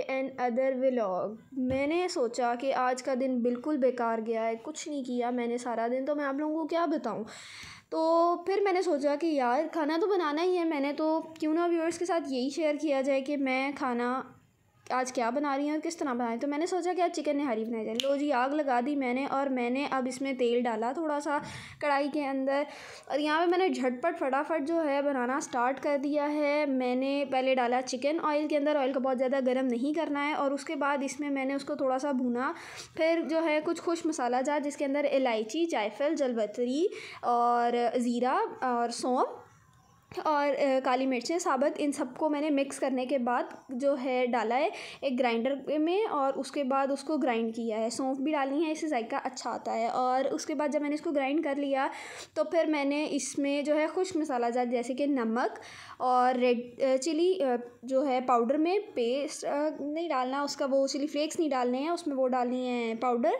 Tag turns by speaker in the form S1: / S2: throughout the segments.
S1: and other vlog मैंने सोचा कि आज का दिन बिल्कुल बेकार गया है कुछ नहीं किया मैंने सारा दिन तो मैं आप लोगों को क्या बताऊं तो फिर मैंने सोचा कि यार खाना तो बनाना ही है मैंने तो क्यों ना व्यूअर्स के साथ यही शेयर किया जाए कि मैं खाना आज क्या बना रही हैं और किस तरह बना रही तो मैंने सोचा कि आज चिकन निहारी बनाई जाए लो जी आग लगा दी मैंने और मैंने अब इसमें तेल डाला थोड़ा सा कढ़ाई के अंदर और यहाँ पे मैंने झटपट फटाफट जो है बनाना स्टार्ट कर दिया है मैंने पहले डाला चिकन ऑयल के अंदर ऑयल को बहुत ज़्यादा गर्म नहीं करना है और उसके बाद इसमें मैंने उसको थोड़ा सा भुना फिर जो है कुछ खुश मसाला जात जिसके अंदर इलायची जायफल जलबतरी और ज़ीरा और सौंप और काली मिर्चें साबुत इन सबको मैंने मिक्स करने के बाद जो है डाला है एक ग्राइंडर में और उसके बाद उसको ग्राइंड किया है सौंफ भी डालनी है इससे जायका अच्छा आता है और उसके बाद जब मैंने इसको ग्राइंड कर लिया तो फिर मैंने इसमें जो है खुश मसाला जात जैसे कि नमक और रेड चिली जो है पाउडर में पेस्ट नहीं डालना उसका वो चिली फ्लेक्स नहीं डालने हैं उसमें वो डालनी है पाउडर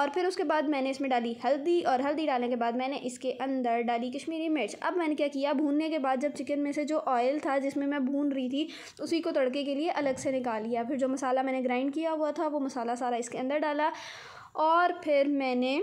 S1: और फिर उसके बाद मैंने इसमें डाली हल्दी और हल्दी डालने के बाद मैंने इसके अंदर डाली कश्मीरी मिर्च अब मैंने क्या किया भूनने के बाद जब चिकन में से जो ऑयल था जिसमें मैं भून रही थी उसी को तड़के के लिए अलग से निकाल लिया फिर जो मसाला मैंने ग्राइंड किया हुआ था वो मसाला सारा इसके अंदर डाला और फिर मैंने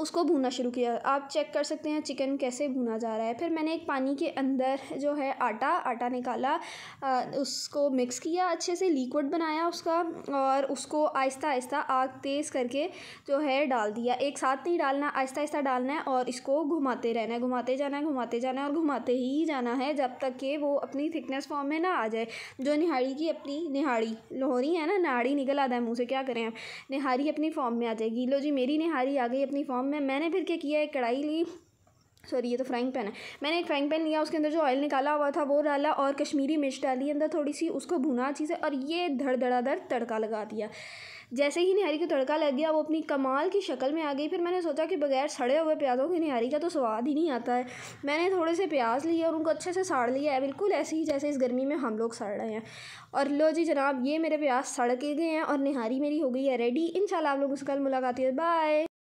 S1: उसको भूनना शुरू किया आप चेक कर सकते हैं चिकन कैसे भुना जा रहा है फिर मैंने एक पानी के अंदर जो है आटा आटा निकाला आ, उसको मिक्स किया अच्छे से लिक्विड बनाया उसका और उसको आहिस्ता आहिस्ता आग तेज़ करके जो है डाल दिया एक साथ नहीं डालना आहिस्ता आहिस्ता डालना है और इसको घुमाते रहना है घुमाते जाना है घुमाते जाना है और घुमाते ही जाना है जब तक कि वो अपनी थिकनेस फॉर्म में ना आ जाए जो निहारी की अपनी निहारी लोहरी है ना नहाड़ी निकल आता है मुँह से क्या करें हम निहारी अपनी फॉर्म में आ जाएगी लो जी मेरी निहारी आ गई अपनी फॉर्म काम में मैंने फिर क्या किया एक कढ़ाई ली सॉरी ये तो फ्राइंग पैन है मैंने एक फ्राइंग पैन लिया उसके अंदर जो ऑयल निकाला हुआ था वो डाला और कश्मीरी मिर्च डाली अंदर थोड़ी सी उसको भुना अच्छी से और ये धड़ धड़ाधड़ तड़का लगा दिया जैसे ही निहारी का तड़का लग गया वो अपनी कमाल की शक्ल में आ गई फिर मैंने सोचा कि बगैर सड़े हुए प्याज़ों के निहारी का तो स्वाद ही नहीं आता है मैंने थोड़े से प्याज लिए और उनको अच्छे से साड़ लिया है बिल्कुल ऐसे ही जैसे इस गर्मी में हम लोग सड़ रहे हैं और लो जी जनाब ये मेरे प्याज सड़ के गए हैं और निहारी मेरी हो गई है रेडी इन आप लोग उसके कल मुलाकात है बाय